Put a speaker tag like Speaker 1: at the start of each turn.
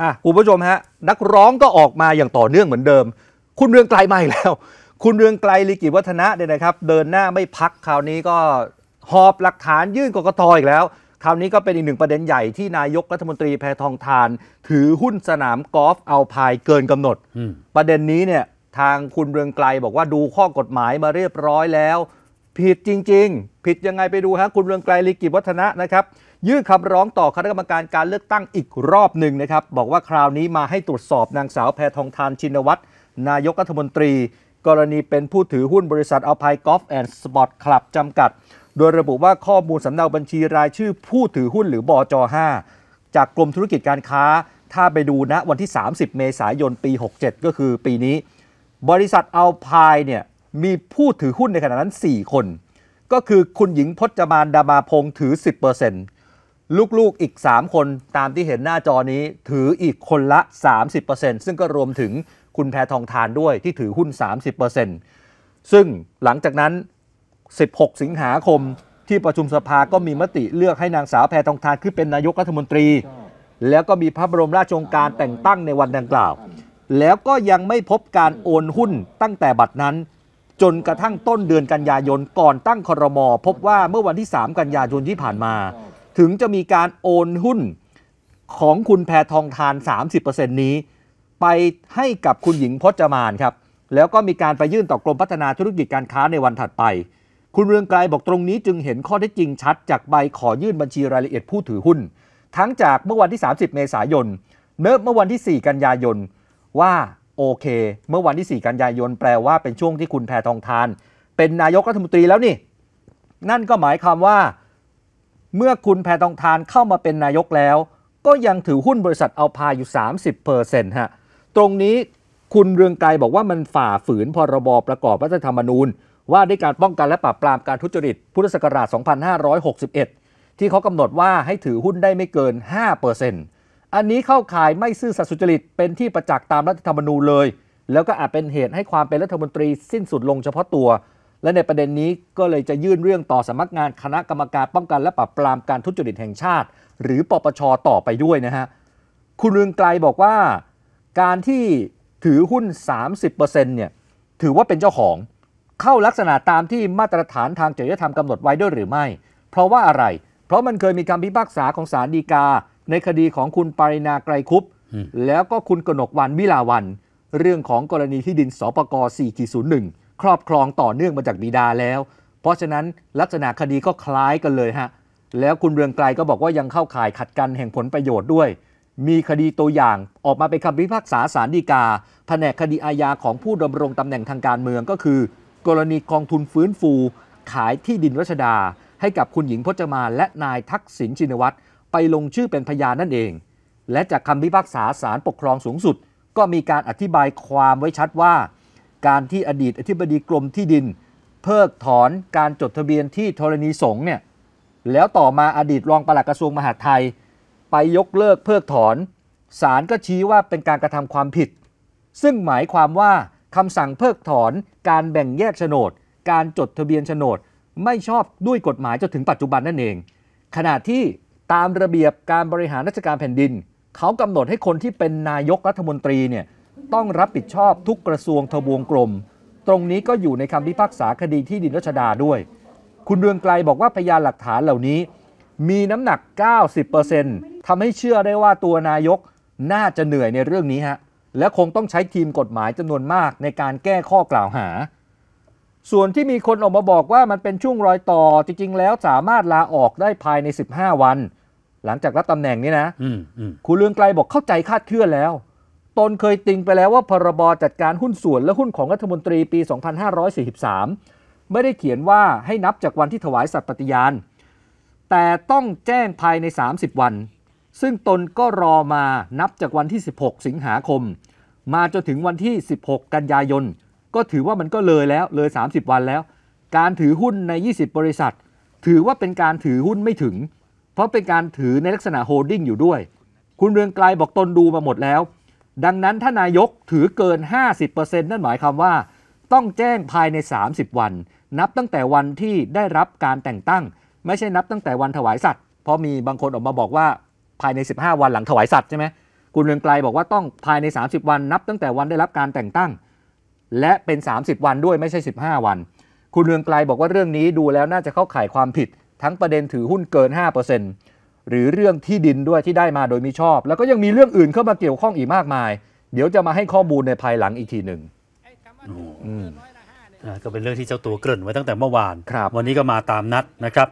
Speaker 1: อ่คุณผู้ชมฮะนักร้องก็ออกมาอย่างต่อเนื่องเหมือนเดิม คุณเรืองไกลมาอีกแล้ว คุณเรืองไกลลิกิวัฒนะเนี่ยนะครับ เดินหน้าไม่พักคราวนี้ก็หอบหลักฐานยื่นกกตอีกแล้วคราวนี้ก็เป็นอีกหนึ่งประเด็นใหญ่ที่นายกรัฐมนตรีแพทองทาน ถือหุ้นสนามกอล์ฟเอาพายเกินกำหนดประเด็นนี้เนี่ยทางคุณเรืองไกลบอกว่าดูข้อกฎหมายมาเรียบร้อยแล้ว ผิดจริงๆ ผิดยังไงไปดูฮะคุณเรืองไกลลิกิวัฒนะนะครับยื่นคำร้องต่อคณะกรรมการการเลือกตั้งอีกรอบหนึ่งนะครับ บอกว่าคราวนี้มาให้ตรวจสอบนางสาวแพทองทานชินวัตรนายกรัฐมนตรี กรณีเป็นผู้ถือหุ้นบริษัทอัลไพกอล์ฟแอนด์สปอร์ตคลับจำกัดโดยระบุว่าข้อมูลสำเนาบัญชีรายชื่อผู้ถือหุ้นหรือบอจ5จากกรมธุรกิจการค้า ถ้าไปดูณนะวันที่ 30 เมษายนปี 67 ก็คือปีนี้ บริษัทอัลไพเนี่ยมีผู้ถือหุ้นในขณะนั้น 4 คน ก็คือคุณหญิงพจมานดามาพงศ์ถือ 10%ลูกๆ อีก 3 คนตามที่เห็นหน้าจอนี้ถืออีกคนละ 30%ซึ่งก็รวมถึงคุณแพทองทานด้วยที่ถือหุ้น 30%ซึ่งหลังจากนั้น 16 สิงหาคมที่ประชุมสภาก็มีมติเลือกให้นางสาวแพทองทานขึ้นเป็นนายกรัฐมนตรี แล้วก็มีพระบรมราชโองการแต่งตั้งในวันดังกล่าว แล้วก็ยังไม่พบการโอนหุ้นตั้งแต่บัดนั้น จนกระทั่งต้นเดือนกันยายนก่อนตั้งคอรมอพบว่าเมื่อวันที่ 3 กันยายนที่ผ่านมาถึงจะมีการโอนหุ้นของคุณแพทองทาน 30%นี้ ไปให้กับคุณหญิงพจมานครับ แล้วก็มีการไปยื่นต่อกรมพัฒนาธุรกิจการค้าในวันถัดไป คุณเรืองไกลบอกตรงนี้จึงเห็นข้อเท็จจริงชัด จากใบขอยื่นบัญชีรายละเอียดผู้ถือหุ้น ทั้งจากเมื่อวันที่ 30 เมษายน เนิบเมื่อวันที่ 4 กันยายนว่าโอเค เมื่อวันที่ 4 กันยายนแปลว่า เป็นช่วงที่คุณแพทองทาน เป็นนายกรัฐมนตรีแล้วนี่ นั่นก็หมายความว่าเมื่อคุณแพทองทานเข้ามาเป็นนายกแล้ว ก็ยังถือหุ้นบริษัทเอาพาอยู่ 30%ฮะ ตรงนี้คุณเรืองไกรบอกว่ามันฝ่าฝืนพรบประกอบรัฐธรรมนูญ ว่าด้วยการป้องกันและปราบปรามการทุจริตพุทธศักราช2561 ที่เขากำหนดว่าให้ถือหุ้นได้ไม่เกิน 5%อันนี้เข้าข่ายไม่ซื่อสัตย์สุจริตเป็นที่ประจักษ์ตามรัฐธรรมนูญเลย แล้วก็อาจเป็นเหตุให้ความเป็นรัฐมนตรีสิ้นสุดลงเฉพาะตัวและในประเด็นนี้ก็เลยจะยื่นเรื่องต่อสำนักงานคณะกรรมการ ป้องกัน และปราบปรามการทุจริตแห่งชาติ หรือปปชต่อไปด้วยนะฮะ คุณเรืองไกลบอกว่า การที่ถือหุ้น 30%เนี่ยถือว่าเป็นเจ้าของเข้าลักษณะตามที่มาตรฐานทางจริยธรรมกำหนดไว้ด้วยหรือไม่ เพราะว่าอะไร เพราะมันเคยมีคำพิพากษาของศาลฎีกา ในคดีของคุณปรินาไกรคุปแล้วก็คุณกนกวันวิลาวันเรื่องของกรณีที่ดินสปก4.01ครอบครองต่อเนื่องมาจากบิดาแล้ว เพราะฉะนั้นลักษณะคดีก็คล้ายกันเลยฮะ แล้วคุณเรืองไกลก็บอกว่ายังเข้าข่ายขัดกันแห่งผลประโยชน์ด้วย มีคดีตัวอย่างออกมาเป็นคำพิพากษาสารดีกา แผนกคดีอาญาของผู้ดำรงตำแหน่งทางการเมืองก็คือ กรณีกองทุนฟื้นฟูขายที่ดินรัชดา ให้กับคุณหญิงพจมาและนายทักษิณชินวัตรไปลงชื่อเป็นพยานนั่นเอง และจากคำพิพากษาสารปกครองสูงสุด ก็มีการอธิบายความไว้ชัดว่าการที่อดีตอธิบดีกรมที่ดิน เพิกถอนการจดทะเบียนที่ธรณีสง์เนี่ยแล้วต่อมาอดีตรองปลัดกระทรวงมหาดไทย ไปยกเลิกเพิกถอนศาลก็ชี้ว่าเป็นการกระทำความผิด ซึ่งหมายความว่าคำสั่งเพิกถอนการแบ่งแยกโฉนด การจดทะเบียนโฉนดไม่ชอบด้วยกฎหมายจนถึงปัจจุบันนั่นเอง ขณะที่ตามระเบียบการบริหารราชการแผ่นดิน เขากำหนดให้คนที่เป็นนายกรัฐมนตรีเนี่ยต้องรับผิดชอบทุกกระทรวงทบวงกลมตรงนี้ก็อยู่ในคำพิพากษาคดีที่ดินรัชดาด้วย คุณเรืองไกลบอกว่าพยานหลักฐานเหล่านี้ มีน้ำหนัก 90%ทำให้เชื่อได้ว่าตัวนายกน่าจะเหนื่อยในเรื่องนี้ฮะ และคงต้องใช้ทีมกฎหมายจำนวนมากในการแก้ข้อกล่าวหา ส่วนที่มีคนออกมาบอกว่ามันเป็นช่วงรอยต่อ จริงๆ แล้วสามารถลาออกได้ภายใน15วันหลังจากรับตำแหน่งนี้นะคุณเรืองไกลบอกเข้าใจคาดเคลื่อนแล้วตนเคยติงไปแล้วว่าพรบจัดการหุ้นส่วนและหุ้นของรัฐมนตรีปี 2543 ไม่ได้เขียนว่าให้นับจากวันที่ถวายสัตย์ปฏิญาณ แต่ต้องแจ้งภายใน 30 วัน ซึ่งตนก็รอมานับจากวันที่ 16 สิงหาคม มาจนถึงวันที่ 16 กันยายน ก็ถือว่ามันก็เลยแล้วเลย 30 วันแล้ว การถือหุ้นใน 20 บริษัท ถือว่าเป็นการถือหุ้นไม่ถึง เพราะเป็นการถือในลักษณะโฮลดิ้งอยู่ด้วย คุณเรืองไกลบอกตนดูมาหมดแล้วดังนั้นถ้านายกถือเกิน 50%นั่นหมายความว่า ต้องแจ้งภายใน 30 วัน นับตั้งแต่วันที่ได้รับการแต่งตั้ง ไม่ใช่นับตั้งแต่วันถวายสัตว์เพราะมีบางคนออกมาบอกว่าภายใน 15 วันหลังถวายสัตว์ใช่ไหมคุณเรืองไกลบอกว่าต้องภายใน 30 วันนับตั้งแต่วันได้รับการแต่งตั้ง และเป็น 30 วันด้วยไม่ใช่ 15 วัน คุณเรืองไกลบอกว่าเรื่องนี้ดูแล้วน่าจะเข้าข่ายความผิด ทั้งประเด็นถือหุ้นเกิน 5%หรือเรื่องที่ดินด้วยที่ได้มาโดยมิชอบ แล้วก็ยังมีเรื่องอื่นเข้ามาเกี่ยวข้องอีกมากมาย เดี๋ยวจะมาให้ข้อมูลในภายหลังอีกทีหนึ่งก็เป็นเรื่องที่เจ้าตัวเกริ่นไว้ตั้งแต่เมื่อวาน วันนี้ก็มาตามนัดนะครับ